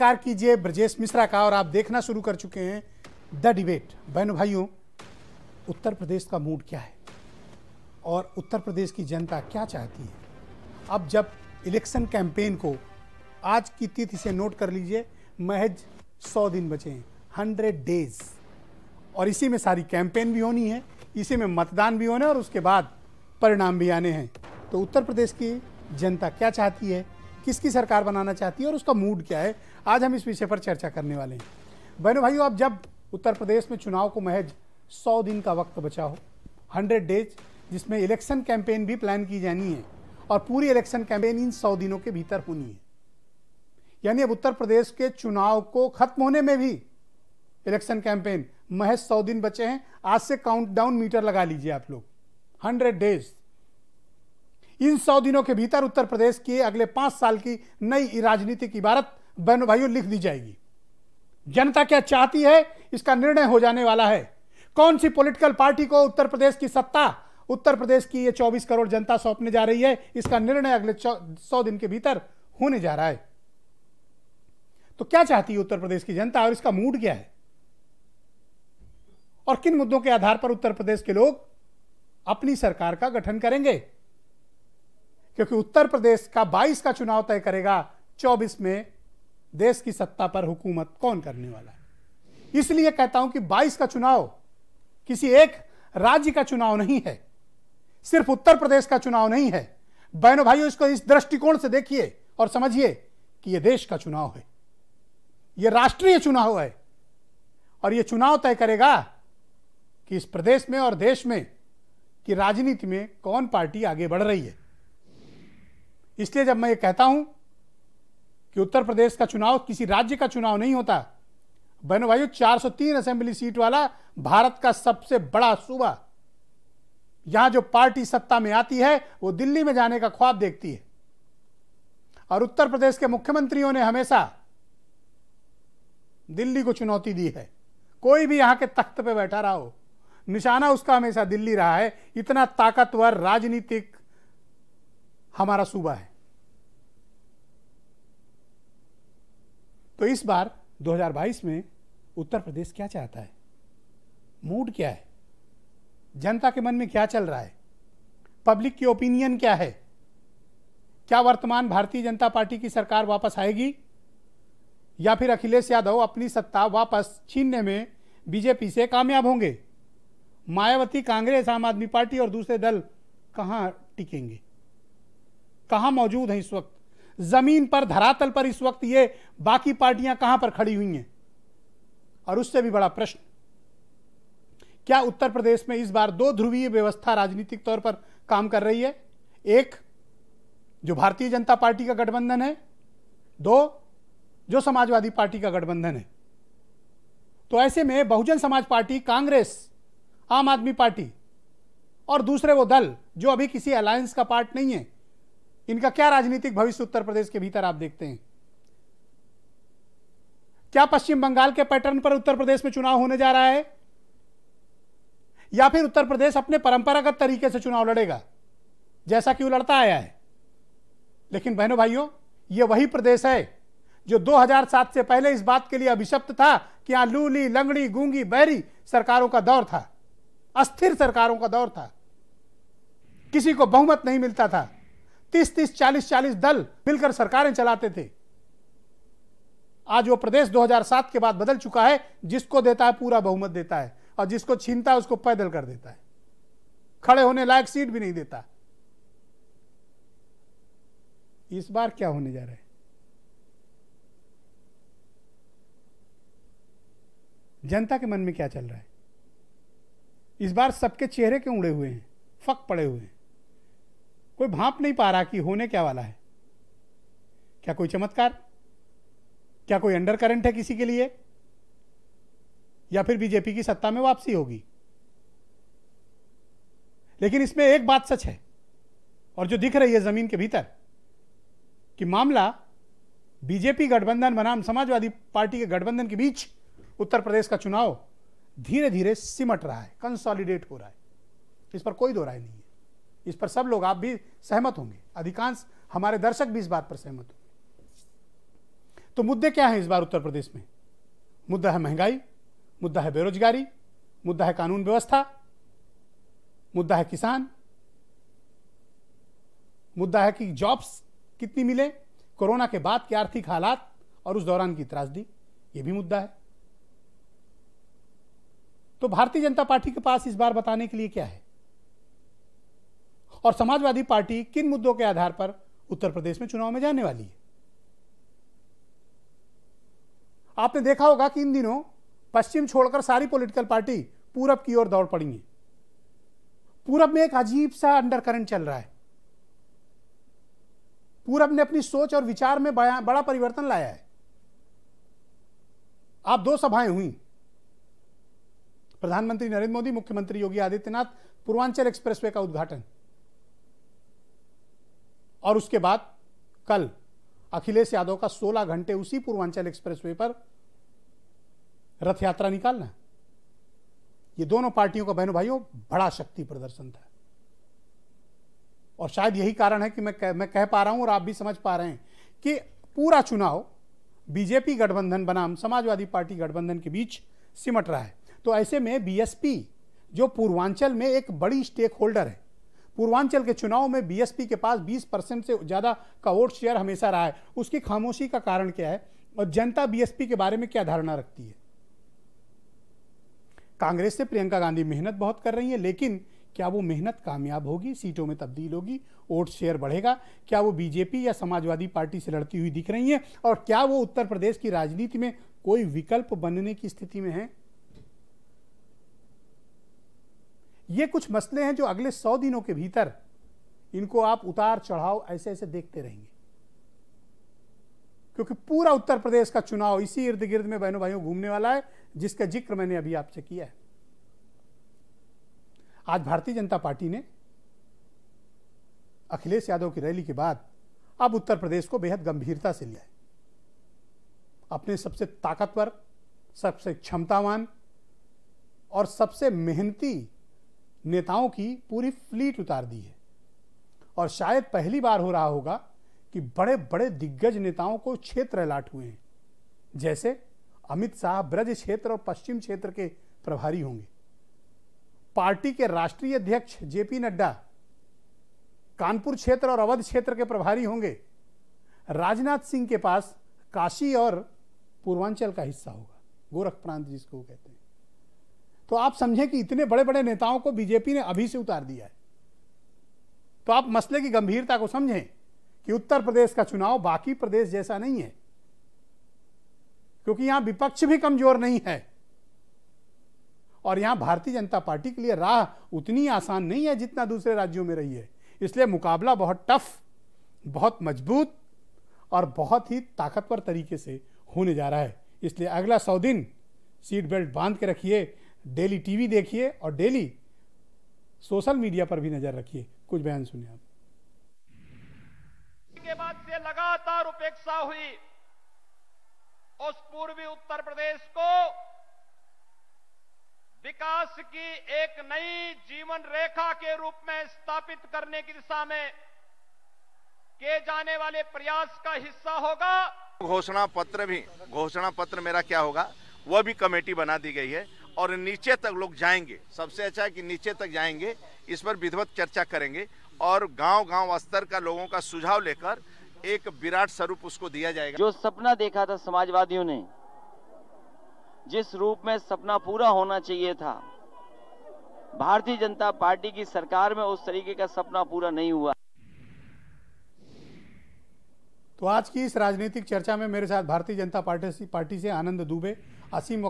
car कीजिए ब्रजेश मिश्रा का और आप देखना शुरू कर चुके हैं द डिबेट बहन भाइयों उत्तर प्रदेश का मूड क्या है और उत्तर प्रदेश की जनता क्या चाहती है अब जब इलेक्शन कैंपेन को आज की तिथि से नोट कर लीजिए महज सौ दिन बचे हैं हंड्रेड डेज और इसी में सारी कैंपेन भी होनी है इसी में मतदान भी होना है और उसके बाद परिणाम भी आने हैं तो उत्तर प्रदेश की जनता क्या चाहती है किसकी सरकार बनाना चाहती है और उसका मूड क्या है आज हम इस विषय पर चर्चा करने वाले हैं बहनों भाइयों आप जब उत्तर प्रदेश में चुनाव को महज सौ दिन का वक्त बचा हो हंड्रेड डेज जिसमें इलेक्शन कैंपेन भी प्लान की जानी है और पूरी इलेक्शन कैंपेन इन सौ दिनों के भीतर होनी है यानी अब उत्तर प्रदेश के चुनाव को खत्म होने में भी इलेक्शन कैंपेन महज सौ दिन बचे हैं आज से काउंटडाउन मीटर लगा लीजिए आप लोग हंड्रेड डेज इन सौ दिनों के भीतर उत्तर प्रदेश की अगले पांच साल की नई राजनीतिक इबारत बहनों भाइयों लिख दी जाएगी जनता क्या चाहती है इसका निर्णय हो जाने वाला है कौन सी पॉलिटिकल पार्टी को उत्तर प्रदेश की सत्ता उत्तर प्रदेश की ये 24 करोड़ जनता सौंपने जा रही है इसका निर्णय अगले सौ दिन के भीतर होने जा रहा है तो क्या चाहती है उत्तर प्रदेश की जनता और इसका मूड क्या है और किन मुद्दों के आधार पर उत्तर प्रदेश के लोग अपनी सरकार का गठन करेंगे क्योंकि उत्तर प्रदेश का 22 का चुनाव तय करेगा 24 में देश की सत्ता पर हुकूमत कौन करने वाला है इसलिए कहता हूं कि 22 का चुनाव किसी एक राज्य का चुनाव नहीं है सिर्फ उत्तर प्रदेश का चुनाव नहीं है बहनों भाइयों इसको इस दृष्टिकोण से देखिए और समझिए कि यह देश का चुनाव है यह राष्ट्रीय चुनाव है और यह चुनाव तय करेगा कि इस प्रदेश में और देश में कि राजनीति में कौन पार्टी आगे बढ़ रही है इसलिए जब मैं ये कहता हूं कि उत्तर प्रदेश का चुनाव किसी राज्य का चुनाव नहीं होता बहनों भाइयों तीन असेंबली सीट वाला भारत का सबसे बड़ा सूबा यहां जो पार्टी सत्ता में आती है वो दिल्ली में जाने का ख्वाब देखती है और उत्तर प्रदेश के मुख्यमंत्रियों ने हमेशा दिल्ली को चुनौती दी है कोई भी यहां के तख्त पे बैठा रहा हो निशाना उसका हमेशा दिल्ली रहा है इतना ताकतवर राजनीतिक हमारा सूबा है तो इस बार 2022 में उत्तर प्रदेश क्या चाहता है मूड क्या है जनता के मन में क्या चल रहा है पब्लिक की ओपिनियन क्या है क्या वर्तमान भारतीय जनता पार्टी की सरकार वापस आएगी या फिर अखिलेश यादव अपनी सत्ता वापस छीनने में बीजेपी से कामयाब होंगे मायावती कांग्रेस आम आदमी पार्टी और दूसरे दल कहाँ टिकेंगे कहाँ मौजूद हैं इस वक्त जमीन पर धरातल पर इस वक्त ये बाकी पार्टियां कहां पर खड़ी हुई हैं और उससे भी बड़ा प्रश्न क्या उत्तर प्रदेश में इस बार दो ध्रुवीय व्यवस्था राजनीतिक तौर पर काम कर रही है एक जो भारतीय जनता पार्टी का गठबंधन है दो जो समाजवादी पार्टी का गठबंधन है तो ऐसे में बहुजन समाज पार्टी कांग्रेस आम आदमी पार्टी और दूसरे वो दल जो अभी किसी अलायंस का पार्ट नहीं है इनका क्या राजनीतिक भविष्य उत्तर प्रदेश के भीतर आप देखते हैं क्या पश्चिम बंगाल के पैटर्न पर उत्तर प्रदेश में चुनाव होने जा रहा है या फिर उत्तर प्रदेश अपने परंपरागत तरीके से चुनाव लड़ेगा जैसा कि वो लड़ता आया है लेकिन बहनों भाइयों ये वही प्रदेश है जो 2007 से पहले इस बात के लिए अभिशप्त था कि यहां लूली लंगड़ी गूंगी बहरी सरकारों का दौर था अस्थिर सरकारों का दौर था किसी को बहुमत नहीं मिलता था तीस तीस चालीस चालीस दल मिलकर सरकारें चलाते थे आज वो प्रदेश 2007 के बाद बदल चुका है जिसको देता है पूरा बहुमत देता है और जिसको छीनता है उसको पैदल कर देता है खड़े होने लायक सीट भी नहीं देता इस बार क्या होने जा रहा है जनता के मन में क्या चल रहा है इस बार सबके चेहरे के उड़े हुए हैं फक पड़े हुए हैं कोई भाप नहीं पा रहा कि होने क्या वाला है क्या कोई चमत्कार क्या कोई अंडर करंट है किसी के लिए या फिर बीजेपी की सत्ता में वापसी होगी लेकिन इसमें एक बात सच है और जो दिख रही है जमीन के भीतर कि मामला बीजेपी गठबंधन बनाम समाजवादी पार्टी के गठबंधन के बीच उत्तर प्रदेश का चुनाव धीरे धीरे सिमट रहा है कंसॉलिडेट हो रहा है इस पर कोई दो राय नहीं है इस पर सब लोग आप भी सहमत होंगे अधिकांश हमारे दर्शक भी इस बात पर सहमत होंगे तो मुद्दे क्या हैं इस बार उत्तर प्रदेश में मुद्दा है महंगाई मुद्दा है बेरोजगारी मुद्दा है कानून व्यवस्था मुद्दा है किसान मुद्दा है कि जॉब्स कितनी मिले कोरोना के बाद के आर्थिक हालात और उस दौरान की त्रासदी यह भी मुद्दा है तो भारतीय जनता पार्टी के पास इस बार बताने के लिए क्या है और समाजवादी पार्टी किन मुद्दों के आधार पर उत्तर प्रदेश में चुनाव में जाने वाली है आपने देखा होगा कि इन दिनों पश्चिम छोड़कर सारी पॉलिटिकल पार्टी पूरब की ओर दौड़ पड़ी है पूरब में एक अजीब सा अंडरकरंट चल रहा है पूरब ने अपनी सोच और विचार में बड़ा परिवर्तन लाया है आप दो सभाएं हुई प्रधानमंत्री नरेंद्र मोदी मुख्यमंत्री योगी आदित्यनाथ पूर्वांचल एक्सप्रेसवे का उद्घाटन और उसके बाद कल अखिलेश यादव का 16 घंटे उसी पूर्वांचल एक्सप्रेसवे पर रथ यात्रा निकालना ये दोनों पार्टियों का बहनों भाइयों बड़ा शक्ति प्रदर्शन था और शायद यही कारण है कि मैं कह, मैं कह पा रहा हूं और आप भी समझ पा रहे हैं कि पूरा चुनाव बीजेपी गठबंधन बनाम समाजवादी पार्टी गठबंधन के बीच सिमट रहा है तो ऐसे में बीएसपी जो पूर्वांचल में एक बड़ी स्टेक होल्डर है पूर्वांचल के चुनाव में बीएसपी के पास 20 परसेंट से ज़्यादा का वोट शेयर हमेशा रहा है उसकी खामोशी का कारण क्या है और जनता बीएसपी के बारे में क्या धारणा रखती है कांग्रेस से प्रियंका गांधी मेहनत बहुत कर रही है लेकिन क्या वो मेहनत कामयाब होगी सीटों में तब्दील होगी वोट शेयर बढ़ेगा क्या वो बीजेपी या समाजवादी पार्टी से लड़ती हुई दिख रही हैं और क्या वो उत्तर प्रदेश की राजनीति में कोई विकल्प बनने की स्थिति में है ये कुछ मसले हैं जो अगले सौ दिनों के भीतर इनको आप उतार चढ़ाव ऐसे ऐसे देखते रहेंगे क्योंकि पूरा उत्तर प्रदेश का चुनाव इसी इर्द गिर्द में बहनों भाइयों घूमने वाला है जिसका जिक्र मैंने अभी आपसे किया है आज भारतीय जनता पार्टी ने अखिलेश यादव की रैली के बाद अब उत्तर प्रदेश को बेहद गंभीरता से लिया है अपने सबसे ताकतवर सबसे क्षमतावान और सबसे मेहनती नेताओं की पूरी फ्लीट उतार दी है और शायद पहली बार हो रहा होगा कि बड़े बड़े दिग्गज नेताओं को क्षेत्र अलाट हुए हैं जैसे अमित शाह ब्रज क्षेत्र और पश्चिम क्षेत्र के प्रभारी होंगे पार्टी के राष्ट्रीय अध्यक्ष जेपी नड्डा कानपुर क्षेत्र और अवध क्षेत्र के प्रभारी होंगे राजनाथ सिंह के पास काशी और पूर्वांचल का हिस्सा होगा गोरख प्रांत जिसको कहते हैं तो आप समझें कि इतने बड़े बड़े नेताओं को बीजेपी ने अभी से उतार दिया है तो आप मसले की गंभीरता को समझें कि उत्तर प्रदेश का चुनाव बाकी प्रदेश जैसा नहीं है क्योंकि यहां विपक्ष भी कमजोर नहीं है और यहां भारतीय जनता पार्टी के लिए राह उतनी आसान नहीं है जितना दूसरे राज्यों में रही है इसलिए मुकाबला बहुत टफ बहुत मजबूत और बहुत ही ताकतवर तरीके से होने जा रहा है इसलिए अगला सौ दिन सीट बेल्ट बांध के रखिए डेली टीवी देखिए और डेली सोशल मीडिया पर भी नज़र रखिए कुछ बयान सुनिए आप के बाद से लगातार उपेक्षा हुई उस पूर्वी उत्तर प्रदेश को विकास की एक नई जीवन रेखा के रूप में स्थापित करने की दिशा में किए जाने वाले प्रयास का हिस्सा होगा घोषणा पत्र भी घोषणा पत्र मेरा क्या होगा वह भी कमेटी बना दी गई है और नीचे तक लोग जाएंगे सबसे अच्छा है कि नीचे तक जाएंगे इस पर विधिवत चर्चा करेंगे और गांव गांव स्तर का लोगों का सुझाव लेकर एक विराट स्वरूप उसको दिया जाएगा जो सपना देखा था समाजवादियों ने जिस रूप में सपना पूरा होना चाहिए था भारतीय जनता पार्टी की सरकार में उस तरीके का सपना पूरा नहीं हुआ तो आज की इस राजनीतिक चर्चा में मेरे साथ भारतीय जनता पार्टी से आनंद दुबे असीम